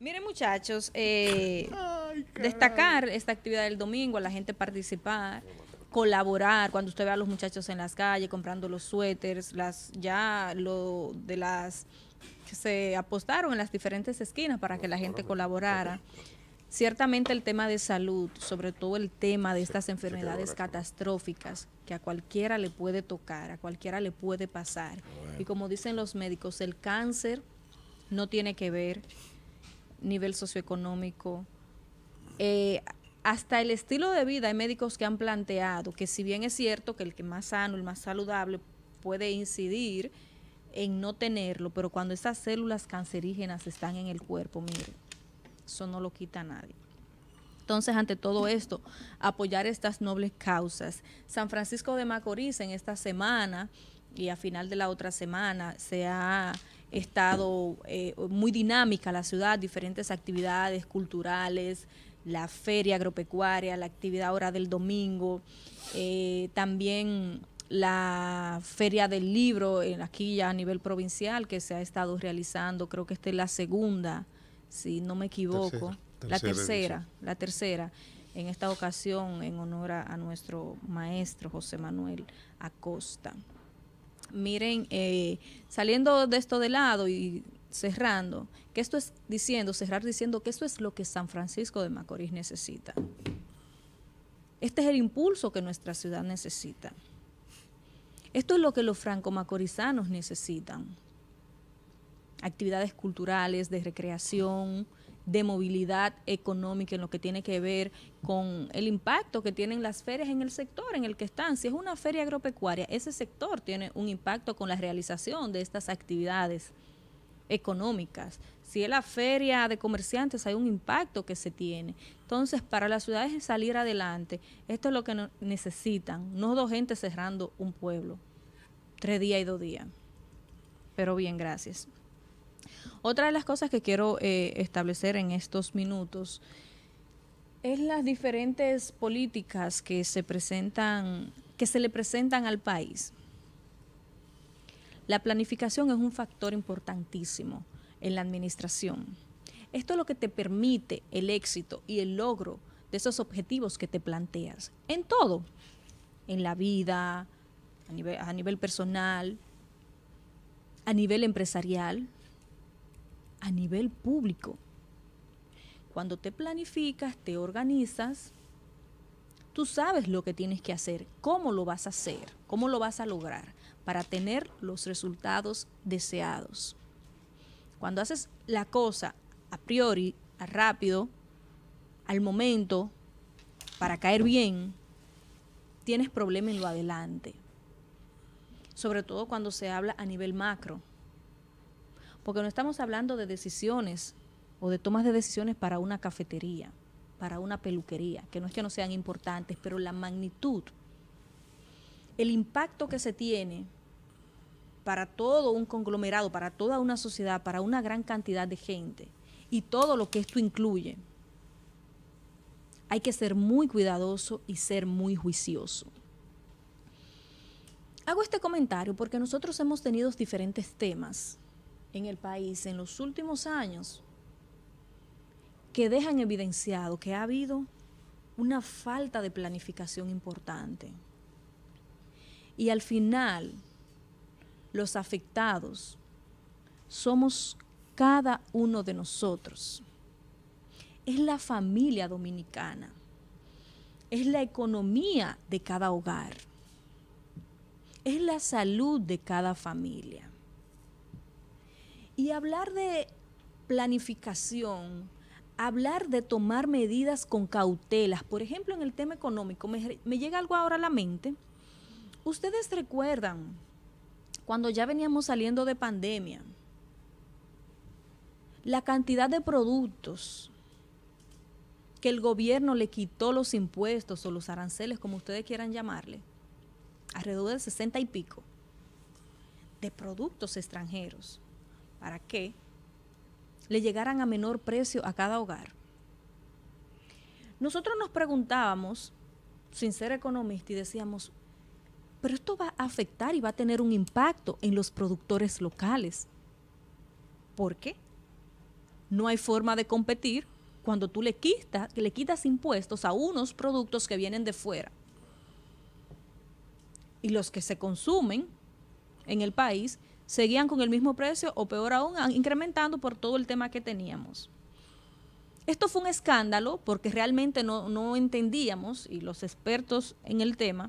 Miren muchachos, eh, destacar esta actividad del domingo, a la gente participar, colaborar, cuando usted ve a los muchachos en las calles comprando los suéteres, las ya lo de las que se apostaron en las diferentes esquinas para que la gente colaborara. Ciertamente el tema de salud, sobre todo el tema de estas enfermedades catastróficas que a cualquiera le puede tocar, a cualquiera le puede pasar. Y como dicen los médicos, el cáncer no tiene que ver nivel socioeconómico, eh, hasta el estilo de vida. Hay médicos que han planteado que si bien es cierto que el que más sano, el más saludable puede incidir en no tenerlo, pero cuando esas células cancerígenas están en el cuerpo, mire, eso no lo quita nadie. Entonces, ante todo esto, apoyar estas nobles causas. San Francisco de Macorís en esta semana y a final de la otra semana se ha estado eh, muy dinámica la ciudad, diferentes actividades culturales, la feria agropecuaria, la actividad hora del domingo, eh, también la feria del libro en eh, aquí ya a nivel provincial que se ha estado realizando, creo que esta es la segunda, si no me equivoco, la tercera, la tercera, en esta ocasión en honor a nuestro maestro José Manuel Acosta miren, eh, saliendo de esto de lado y cerrando, que esto es diciendo, cerrar diciendo que esto es lo que San Francisco de Macorís necesita. Este es el impulso que nuestra ciudad necesita. Esto es lo que los franco-macorizanos necesitan. Actividades culturales, de recreación, de movilidad económica en lo que tiene que ver con el impacto que tienen las ferias en el sector en el que están. Si es una feria agropecuaria, ese sector tiene un impacto con la realización de estas actividades económicas. Si es la feria de comerciantes, hay un impacto que se tiene. Entonces, para las ciudades salir adelante, esto es lo que necesitan, no dos gente cerrando un pueblo, tres días y dos días. Pero bien, gracias. Otra de las cosas que quiero eh, establecer en estos minutos es las diferentes políticas que se presentan, que se le presentan al país. La planificación es un factor importantísimo en la administración. Esto es lo que te permite el éxito y el logro de esos objetivos que te planteas. En todo, en la vida, a nivel personal, a nivel empresarial, a nivel público. Cuando te planificas, te organizas, tú sabes lo que tienes que hacer, cómo lo vas a hacer, cómo lo vas a lograr para tener los resultados deseados. Cuando haces la cosa a priori, a rápido, al momento, para caer bien, tienes problema en lo adelante. Sobre todo cuando se habla a nivel macro porque no estamos hablando de decisiones o de tomas de decisiones para una cafetería, para una peluquería, que no es que no sean importantes, pero la magnitud, el impacto que se tiene para todo un conglomerado, para toda una sociedad, para una gran cantidad de gente y todo lo que esto incluye, hay que ser muy cuidadoso y ser muy juicioso. Hago este comentario porque nosotros hemos tenido diferentes temas en el país en los últimos años que dejan evidenciado que ha habido una falta de planificación importante. Y al final, los afectados somos cada uno de nosotros. Es la familia dominicana. Es la economía de cada hogar. Es la salud de cada familia. Y hablar de planificación, hablar de tomar medidas con cautelas, por ejemplo, en el tema económico, me, me llega algo ahora a la mente. Ustedes recuerdan cuando ya veníamos saliendo de pandemia, la cantidad de productos que el gobierno le quitó los impuestos o los aranceles, como ustedes quieran llamarle, alrededor de 60 y pico, de productos extranjeros para que le llegaran a menor precio a cada hogar. Nosotros nos preguntábamos, sin ser economistas, y decíamos, pero esto va a afectar y va a tener un impacto en los productores locales. ¿Por qué? No hay forma de competir cuando tú le quitas, le quitas impuestos a unos productos que vienen de fuera. Y los que se consumen en el país seguían con el mismo precio o peor aún, incrementando por todo el tema que teníamos. Esto fue un escándalo porque realmente no, entendíamos y los expertos en el tema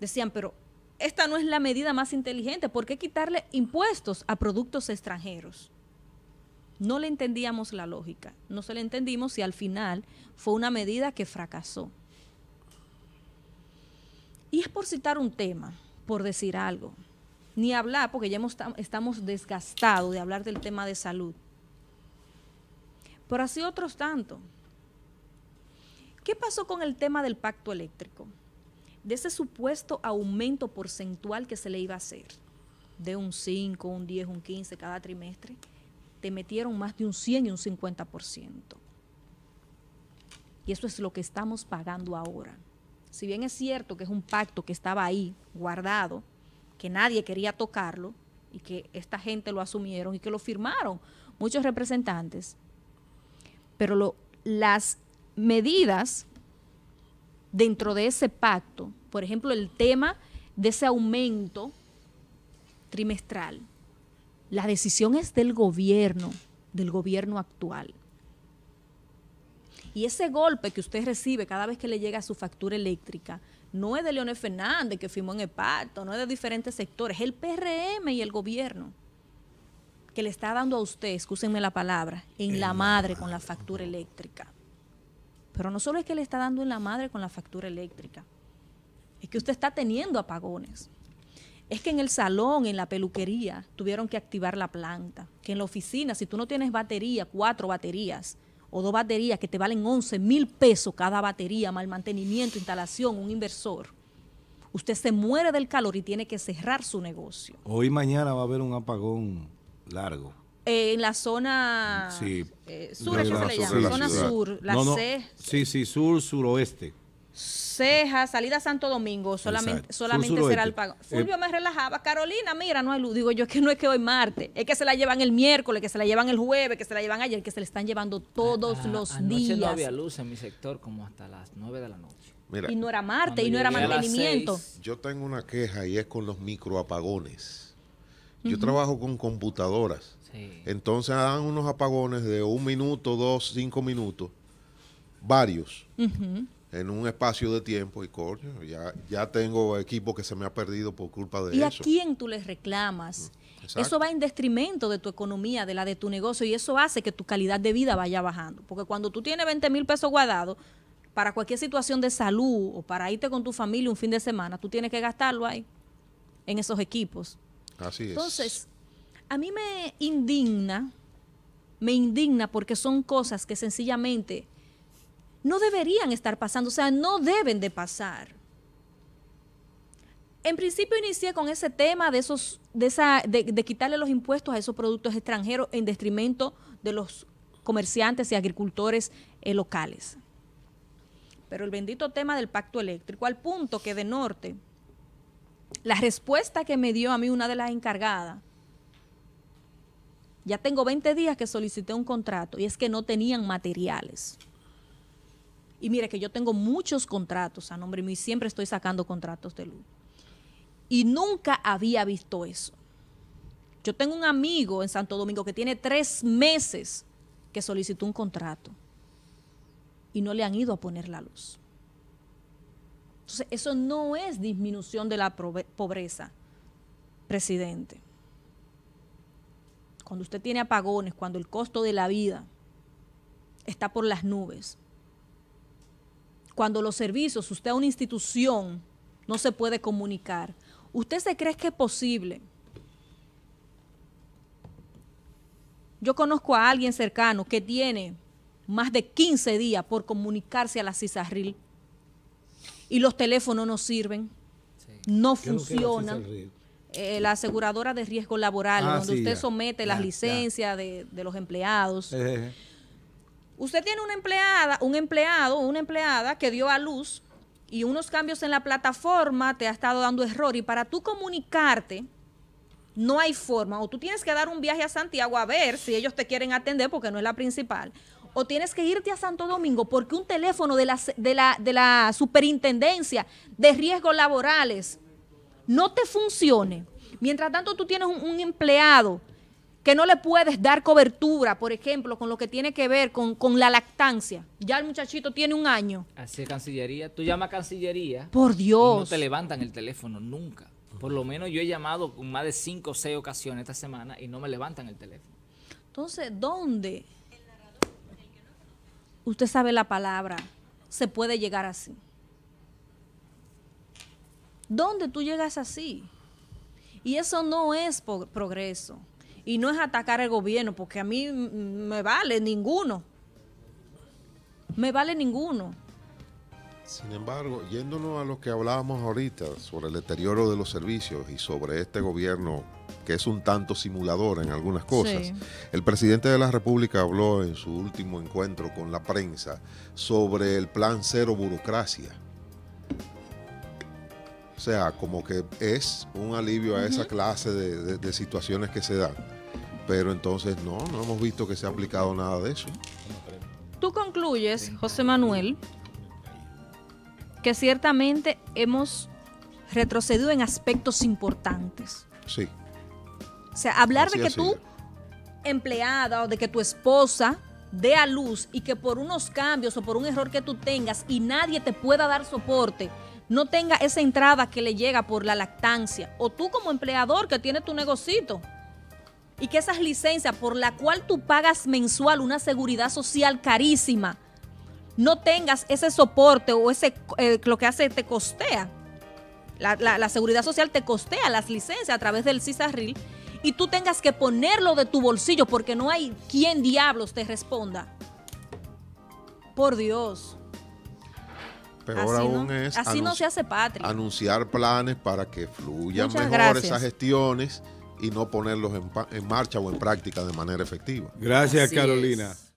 decían, pero esta no es la medida más inteligente, ¿por qué quitarle impuestos a productos extranjeros? No le entendíamos la lógica, no se le entendimos y al final fue una medida que fracasó. Y es por citar un tema, por decir algo ni hablar, porque ya estamos desgastados de hablar del tema de salud. Pero así otros tanto. ¿Qué pasó con el tema del pacto eléctrico? De ese supuesto aumento porcentual que se le iba a hacer, de un 5, un 10, un 15 cada trimestre, te metieron más de un 100 y un 50%. Y eso es lo que estamos pagando ahora. Si bien es cierto que es un pacto que estaba ahí guardado, que nadie quería tocarlo y que esta gente lo asumieron y que lo firmaron muchos representantes. Pero las medidas dentro de ese pacto, por ejemplo, el tema de ese aumento trimestral, la decisión es del gobierno, del gobierno actual. Y ese golpe que usted recibe cada vez que le llega su factura eléctrica no es de Leonel Fernández que firmó en el pacto, no es de diferentes sectores, es el PRM y el gobierno que le está dando a usted, escúsenme la palabra, en la madre con la factura eléctrica. Pero no solo es que le está dando en la madre con la factura eléctrica, es que usted está teniendo apagones. Es que en el salón, en la peluquería, tuvieron que activar la planta. Que en la oficina, si tú no tienes batería, cuatro baterías, o dos baterías que te valen 11 mil pesos cada batería, mal mantenimiento, instalación, un inversor, usted se muere del calor y tiene que cerrar su negocio. Hoy mañana va a haber un apagón largo. Eh, en la zona eh, sur, se le llama? la Sí, sí, sur, suroeste. Ceja, salida a Santo Domingo, solamente, será el pago. Eh, Fulvio me relajaba, Carolina, mira, no hay luz. Digo yo, es que no es que hoy Marte, es que se la llevan el miércoles, que se la llevan el jueves, que se la llevan ayer, que se la están llevando todos ah, los días. no había luz en mi sector como hasta las 9 de la noche. y no era Marte, y no era mantenimiento. Yo tengo una queja y es con los microapagones. Yo trabajo con computadoras. Entonces dan ah, unos apagones de un minuto, dos, cinco minutos, varios en un espacio de tiempo y ya, ya tengo equipo que se me ha perdido por culpa de ¿Y eso. ¿Y a quién tú les reclamas? Mm, eso va en detrimento de tu economía, de la de tu negocio y eso hace que tu calidad de vida vaya bajando. Porque cuando tú tienes 20 mil pesos guardados, para cualquier situación de salud o para irte con tu familia un fin de semana, tú tienes que gastarlo ahí, en esos equipos. Así es. Entonces, a mí me indigna, me indigna porque son cosas que sencillamente no deberían estar pasando, o sea, no deben de pasar. En principio inicié con ese tema de, esos, de, quitarle los impuestos a esos productos extranjeros en detrimento de los comerciantes y agricultores eh, locales. Pero el bendito tema del pacto eléctrico, al punto que de norte, la respuesta que me dio a mí una de las encargadas, ya tengo 20 días que solicité un contrato y es que no tenían materiales. Y mire que yo tengo muchos contratos a nombre mío y siempre estoy sacando contratos de luz. Y nunca había visto eso. Yo tengo un amigo en Santo Domingo que tiene tres meses que solicitó un contrato y no le han ido a poner la luz. Entonces, eso no es disminución de la pobreza, presidente. Cuando usted tiene apagones, cuando el costo de la vida está por las nubes, cuando los servicios, usted a una institución, no se puede comunicar. ¿Usted se cree que es posible? Yo conozco a alguien cercano que tiene más de 15 días por comunicarse a la CISARRIL y los teléfonos no sirven, no funcionan. Eh, la aseguradora de riesgo laboral, ah, donde usted somete las licencias De, los empleados. Eh, eh, Usted tiene una empleada, un empleado, una empleada que dio a luz y unos cambios en la plataforma te ha estado dando error y para tú comunicarte no hay forma o tú tienes que dar un viaje a Santiago a ver si ellos te quieren atender porque no es la principal o tienes que irte a Santo Domingo porque un teléfono de la, de la, de la superintendencia de riesgos laborales no te funcione. Mientras tanto tú tienes un, un empleado que no le puedes dar cobertura, por ejemplo, con lo que tiene que ver con, la lactancia. Ya el muchachito tiene un año. Así es, Cancillería. Tú llamas a Cancillería. Por Dios. no te levantan el teléfono nunca. Por lo menos yo he llamado más de cinco o seis ocasiones esta semana y no me levantan el teléfono. Entonces, ¿dónde? Usted sabe la palabra. Se puede llegar así. ¿Dónde tú llegas así? Y eso no es progreso. Y no es atacar al gobierno, porque a mí me vale ninguno. Me vale ninguno. Sin embargo, yéndonos a lo que hablábamos ahorita sobre el deterioro de los servicios y sobre este gobierno que es un tanto simulador en algunas cosas, el presidente de la República habló en su último encuentro con la prensa sobre el plan cero burocracia o sea, como que es un alivio a esa clase de, situaciones que se dan. Pero entonces no, no hemos visto que se ha aplicado nada de eso. Tú concluyes, José Manuel, que ciertamente hemos retrocedido en aspectos importantes. Sí. O sea, hablar de que tú, empleada, o de que tu esposa dé a luz y que por unos cambios o por un error que tú tengas y nadie te pueda dar soporte, no tenga esa entrada que le llega por la lactancia, o tú como empleador que tienes tu negocito, y que esas licencias por la cual tú pagas mensual una seguridad social carísima, no tengas ese soporte o ese eh, lo que hace te costea. La, seguridad social te costea las licencias a través del CISARRIL y tú tengas que ponerlo de tu bolsillo porque no hay quien diablos te responda. Por Dios. Peor así aún es se hace patria. anunciar planes para que fluyan mejor esas gestiones y no ponerlos en, marcha o en práctica de manera efectiva. Gracias, Carolina.